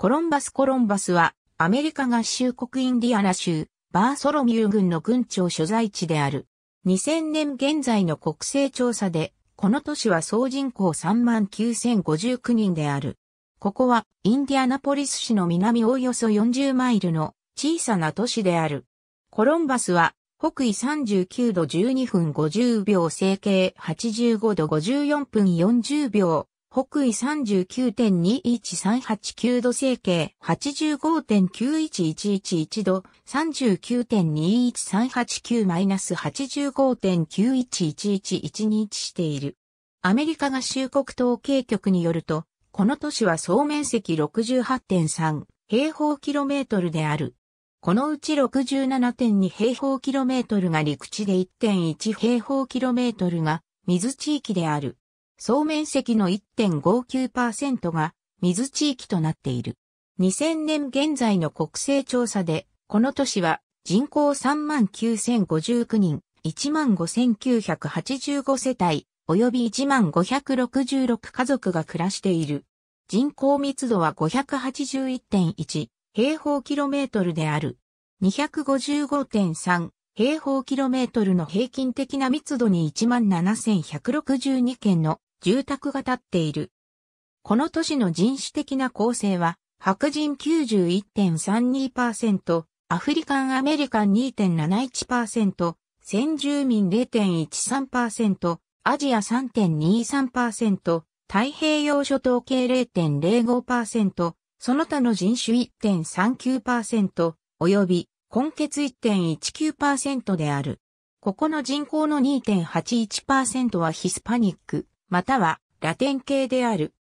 コロンバス・コロンバスは、アメリカ合衆国インディアナ州、バーソロミュー軍の軍庁所在地である。2000年現在の国勢調査で、この都市は総人口39,059人である。ここは、インディアナポリス市の南およそ40マイルの小さな都市である。コロンバスは、北緯39度12分50秒、西形85度54分40秒、北緯39.21389度整形85.91111度39.21389マイナス8 5 9 1 1 1 1位置している。アメリカ合衆国統計局によると、この都市は総面積68.3平方キロメートルである。このうち67.2平方キロメートルが陸地で1.1平方キロメートルが水地域である。総面積の1.59%が水地域となっている。2000年現在の国勢調査で、この都市は人口39,059人、15,985世帯、及び15,566家族が暮らしている。人口密度は581.1平方キロメートルである。255.3平方キロメートルの平均的な密度に17,162件の住宅が建っている。この都市の人種的な構成は、白人91.32%、アフリカンアメリカン2.71%、先住民0.13%、アジア3.23%、太平洋諸島系0.05%、その他の人種1.39%、及び、根血1.19%である。ここの人口の2.81%はヒスパニック。またはラテン系である。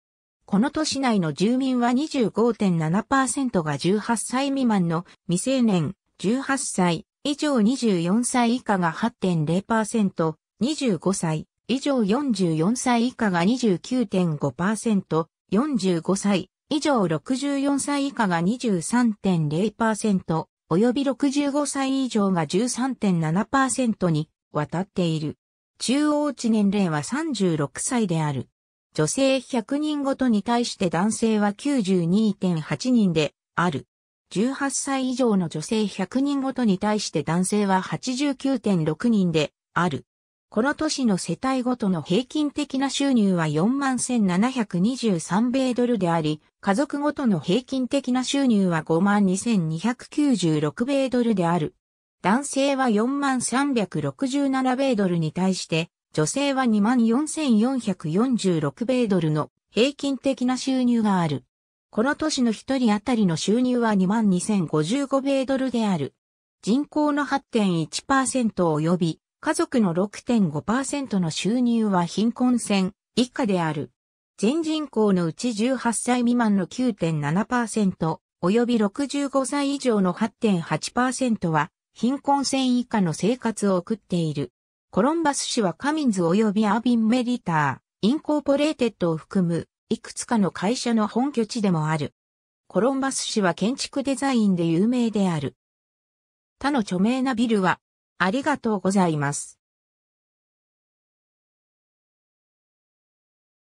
この都市内の住民は25.7%が18歳未満の未成年、18歳以上24歳以下が8.0%、25歳以上44歳以下が29.5%、45歳以上64歳以下が23.0%、及び65歳以上が13.7%に渡っている。中央値年齢は36歳である。女性100人ごとに対して男性は92.8人である。18歳以上の女性100人ごとに対して男性は89.6人である。この年の世帯ごとの平均的な収入は41,723米ドルであり、家族ごとの平均的な収入は52,296米ドルである。男性は4367米ドルに対して、女性は24,446米ドルの平均的な収入がある。この年の一人当たりの収入は22,055米ドルである。人口の8.1%及び、家族の6.5%の収入は貧困線以下である。全人口のうち18歳未満の9.7%及び65歳以上の8.8%は貧困線以下の生活を送っている。コロンバス氏はカミンズ及びアービン・メリター、インコーポレーテッドを含む、いくつかの会社の本拠地でもある。コロンバス氏は建築デザインで有名である。他の著名なビルは、ありがとうございます。